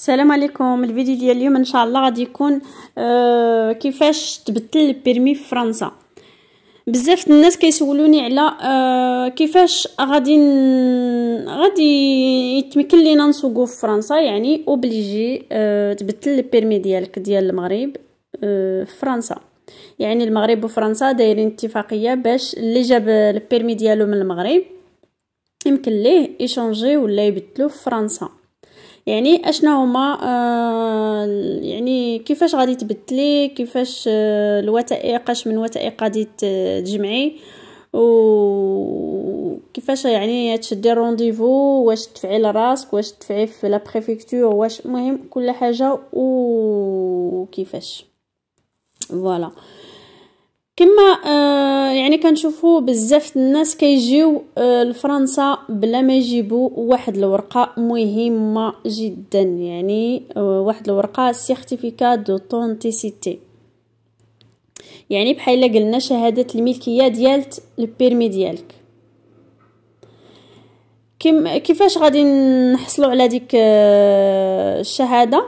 السلام عليكم الفيديو ديال اليوم ان شاء الله غادي يكون آه كيفاش تبدل البيرمي في فرنسا بزاف الناس كيسولوني على آه كيفاش غادي غادي يتمكن لينا نسوقو في فرنسا يعني اوبليجي آه تبدل البيرمي ديالك ديال المغرب آه في فرنسا يعني المغرب وفرنسا دايرين اتفاقيه باش اللي جاب البيرمي ديالو من المغرب يمكن ليه يشونجي ولا يبدلو في فرنسا يعني اشنا هما آه يعني كيفاش غادي تبدلي كيفاش آه الوثائق اش من وثائق غادي تجمعي وكيفاش يعني تشدي رونديفو واش تدفعي لراسك واش تدفعي في لا بريفيكتور واش المهم كل حاجه وكيفاش فوالا voilà. كما آه يعني كنشوفوا بزاف الناس كيجيو آه لفرنسا بلا ما يجيبوا واحد الورقه مهمه جدا يعني آه واحد الورقه سيرتيفيكا دو تونتيسيتي يعني بحال قلنا شهاده الملكيه ديال البيرمي ديالك كم كيفاش غادي نحصلوا على ديك آه، الشهاده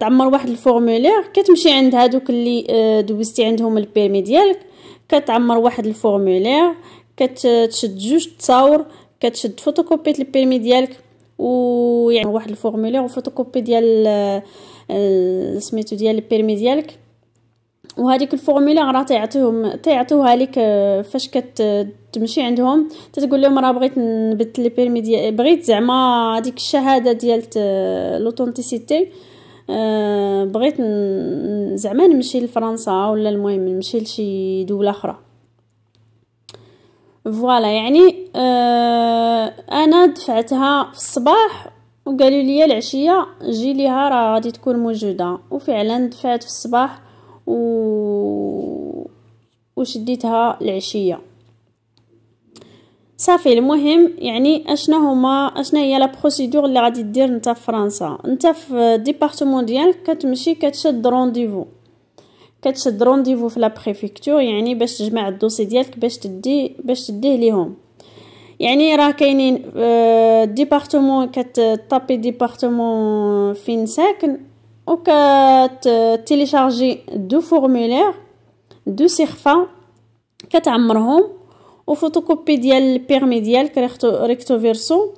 تعمر واحد الفورمولير كتمشي عند هادوك اللي آه، دوزتي عندهم البيرمي ديالك كتعمر واحد الفورمولير كتشد جوج تصاور كتشد فوتوكوبي البيرمي ديالك ويعني واحد الفورمولير وفوتوكوبي ديال آه، سميتو ديال البيرمي ديالك وهذيك الفورمولا راه تيعطيهم تيعطيوها لك آه، فاش كتمشي عندهم تتقول لهم راه بغيت نبدل لي بيرمي ديال بغيت زعما هذيك الشهاده ديال لوتونتيسيتي آه، بغيت زعما نمشي لفرنسا ولا المهم نمشي لشي دوله اخرى فوالا يعني آه، انا دفعتها في الصباح وقالوا لي العشيه جي ليها راه غادي تكون موجوده وفعلا دفعت في الصباح و... وشديتها العشيه صافي المهم يعني اشنا هما اشنا هي لا بروسيدور اللي غادي دير نتا في فرنسا نتا في ديبارتمون ديالك كتمشي كتشد رونديفو كتشد رونديفو في لا بريفيكتور يعني باش تجمع الدوسي ديالك باش تدي باش تديه ليهم يعني راه كاينين ديبارتمون آه، كتطابي ديبارتمون فين ساكن وكتيليشارجي دو فورمولير دو سيرفا كتعمرهم وفوتوكوبي ديال البيرمي ديالك ريكتو فيرسو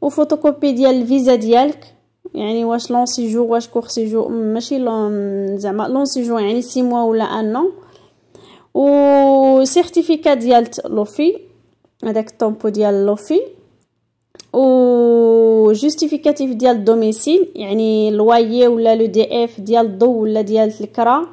وفوتوكوبي ديال الفيزا ديالك يعني واش لون سيجو واش كور سيجو ماشي لون زعما لون سيجو يعني سي موا ولا ان an و سيرتيفيكا ديال لوفي هذاك الطومبو ديال لوفي و جوستيفيكاتيف ديال الدوميسيل يعني لوايي ولا لو دي اف ديال الضو ولا ديال الكرا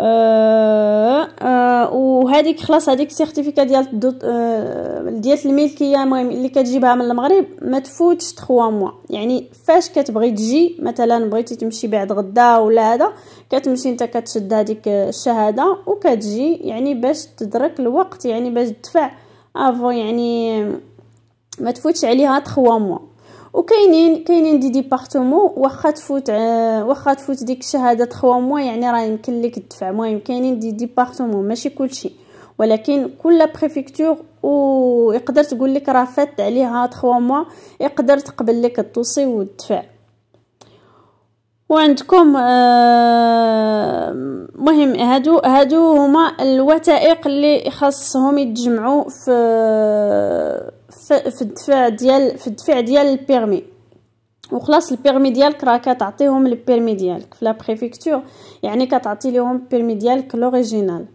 ا آه، آه، وهذيك خلاص هذيك سيرتيفيكا ديال آه، ديال الملكيه المهم اللي كتجيبها من المغرب ما تفوتش 3 موا يعني فاش كتبغي تجي مثلا بغيتي تمشي بعد غدا ولا هذا كتمشي انت كتشد هذيك الشهاده وكتجي يعني باش تدرك الوقت يعني باش تدفع افون يعني ما تفوتش عليها 3 موا وكاينين كاينين دي ديبارتمون واخا تفوت واخا تفوت ديك الشهاده 3 موا يعني راه يمكن لك تدفع المهم كاينين دي ديبارتمون ماشي كلشي ولكن كل بريفكتور ويقدر تقول لك راه فات عليها 3 موا يقدر تقبل لك الطوسي وتدفع وعندكم آه، مهم هادو هادو هما الوثائق اللي خاصهم يتجمعوا في في الدفع ديال في الدفع ديال البيرمي وخلاص البيرمي ديالك راه كتعطيهم البيرمي ديالك في لا بريفيكتور يعني كتعطي لهم البيرمي ديالك لوريجينال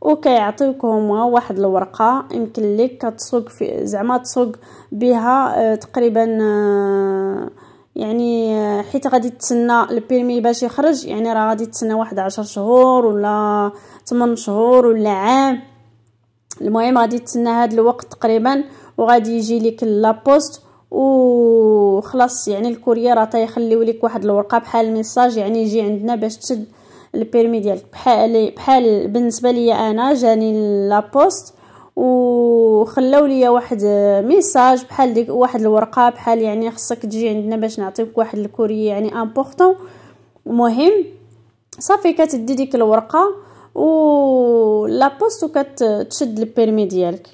وكيعطيوكم هما واحد الورقه يمكن لك كتسوق في زعما تسوق بها آه، تقريبا آه، يعني آه، حيت غادي تسنى البيرمي باش يخرج يعني راه غادي تسنى واحد عشر شهور ولا 8 شهور ولا عام المهم غادي تسنى هاد الوقت تقريبا وغادي يجي لك لابوست وخلاص يعني الكوريير تيخليو لك واحد الورقه بحال الميساج يعني يجي عندنا باش تشد البيرمي ديالك بحال بحال بالنسبه ليا انا جاني لابوست وخلاو ليا واحد ميساج بحال ديك واحد الورقه بحال يعني خصك تجي عندنا باش نعطيك واحد الكوري يعني امبورطون مهم صافي كتدي ديك الورقه و لابوست بوست وكتشد البيرمي ديالك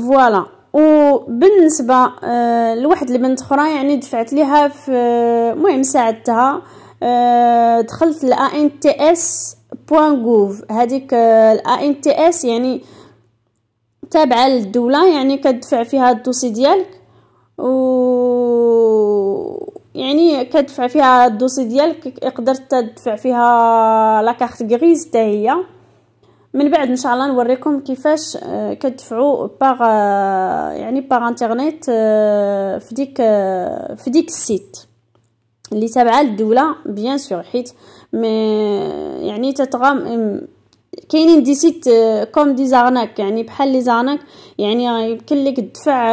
فوالا وبالنسبه لواحد البنت اخرى يعني دفعت ليها في المهم ساعدتها دخلت ل بوان .gov هذيك ال اس يعني تابعه للدوله يعني كتدفع فيها الدوسي ديالك و يعني كتدفع فيها الدوسي ديالك يقدر تدفع فيها لا كارت غريز حتى هي من بعد ان شاء الله نوريكم كيفاش آه، كتدفعوا باغ آه، يعني باغ انترنيت آه، في ديك في ديك السيت اللي تابعه للدوله بيان سور حيت يعني تتغام كاينين دي سيت كوم دي زارناك يعني بحال لي زارناك يعني يمكن لك تدفع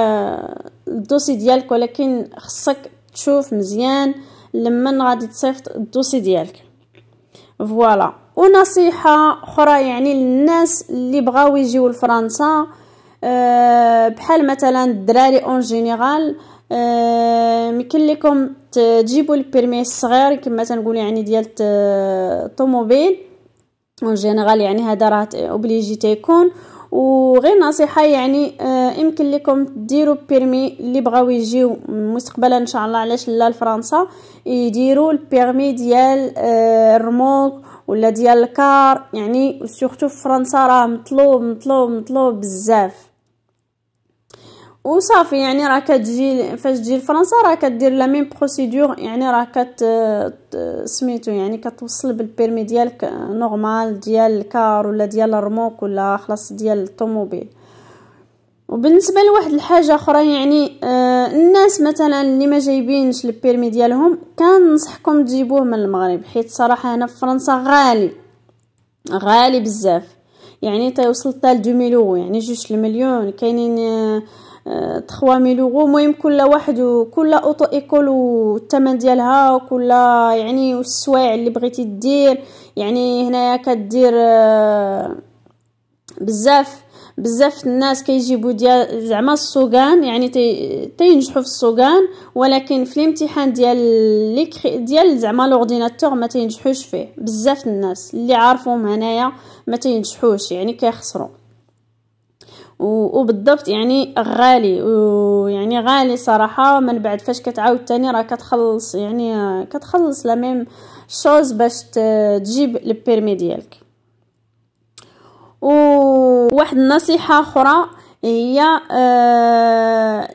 الدوسي ديالك ولكن خصك تشوف مزيان لمن غادي تصيفط الدوسي ديالك فوالا ونصيحه اخرى يعني للناس اللي بغاو يجيو لفرنسا آه، بحال مثلا الدراري اون جينيرال يمكن آه، لكم تجيبوا البيرمي الصغير كما تنقول يعني ديال الطوموبيل اون جينيرال يعني هذا راه اوبليجي تيكون وغير نصيحه يعني آه، يمكن لكم ديروا بيرمي اللي بغاو يجيو مستقبلا ان شاء الله علاش لا لفرنسا يديروا البيرمي ديال آه الرموك ولا ديال الكار يعني سورتو في فرنسا راه مطلوب مطلوب مطلوب بزاف وصافي يعني راه كتجي فاش تجي لفرنسا راه كدير لا ميم بروسيدور يعني راه كت سميتو يعني كتوصل بالبيرمي ديالك نورمال ديال الكار ولا ديال الرموك ولا خلاص ديال الطوموبيل وبالنسبه لواحد الحاجه اخرى يعني آه الناس مثلا اللي ما جايبينش البيرمي ديالهم كنصحكم تجيبوه من المغرب حيت صراحه هنا في فرنسا غالي غالي بزاف يعني تيوصل حتى ل 2000 يعني جوج المليون كاينين آه 3000 يورو المهم كل واحد وكل اوتو ايكول والثمن ديالها وكل يعني والسوايع اللي بغيتي دير يعني هنايا كدير آه، بزاف بزاف الناس كيجيبوا ديال زعما السوغان يعني تينجحوا في السوغان ولكن في الامتحان ديال ديال زعما لورديناتور ما تينجحوش فيه بزاف الناس اللي عارفهم هنايا ما تينجحوش يعني كيخسروا وبالضبط يعني غالي ويعني غالي صراحة من بعد فاش كتعاود تاني راه كتخلص يعني كتخلص لا ميم شوز باش تجيب البيرمي ديالك وواحد النصيحة اخرى هي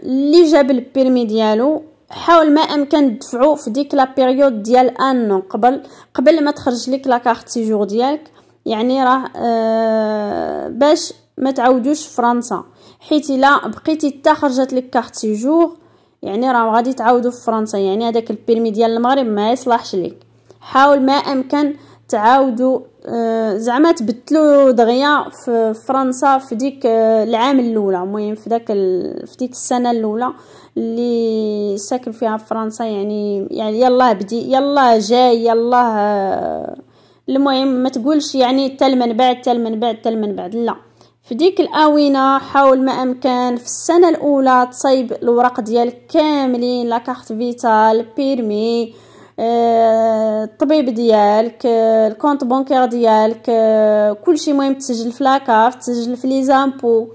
اللي آه، جاب البيرمي ديالو حاول ما امكن تدفعو في ديك لا بيريود ديال ان قبل قبل ما تخرج لك لا كارت سيجور ديالك يعني راه آه، باش ما تعاودوش فرنسا حيت الا بقيتي حتى خرجت لك كارت سيجور يعني راه غادي تعاودو في فرنسا يعني هذاك البيرمي ديال المغرب ما يصلحش ليك حاول ما امكن تعاودوا آه، زعما تبدلوا دغيا في فرنسا في ديك آه، العام الاولى المهم في داك في ديك السنه الاولى اللي ساكن فيها في فرنسا يعني يعني يلا بدي يلا جاي يلا آه، المهم ما تقولش يعني تل من بعد تل من بعد تل من بعد لا في ديك الآونة حاول ما أمكن في السنة الأولى تصايب الوراق آه، ديالك كاملين لاكارت فيتال بيرمي الطبيب ديالك الكونت آه، بونكير ديالك كل كلشي مهم تسجل في لاكارت تسجل في لي زامبو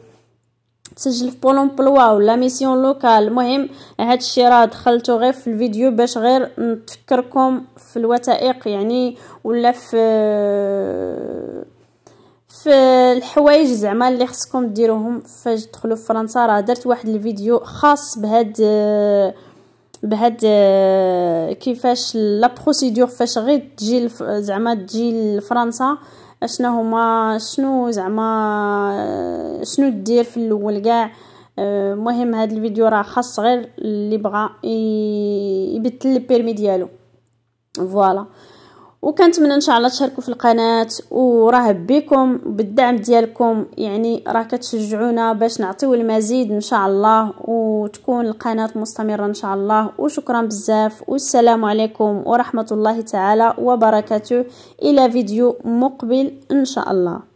تسجل في بولون بلوا ولا ميسيون لوكال المهم هذا الشيء راه دخلته غير في الفيديو باش غير نتفكركم في الوثائق يعني ولا في آه، في الحوايج زعما اللي خصكم ديروهم فاش تدخلوا في فرنسا راه درت واحد الفيديو خاص بهاد بهاد كيفاش لا بروسيدور فاش غير تجي زعما تجي لفرنسا اشنو هما شنو زعما شنو دير في الاول كاع المهم هاد الفيديو راه خاص غير اللي بغى يبدل البيرمي ديالو فوالا voilà. وكنتمنى ان شاء الله تشاركوا في القناه وراه بكم بالدعم ديالكم يعني راه كتشجعونا باش نعطيو المزيد ان شاء الله وتكون القناه مستمره ان شاء الله وشكرا بزاف والسلام عليكم ورحمه الله تعالى وبركاته الى فيديو مقبل ان شاء الله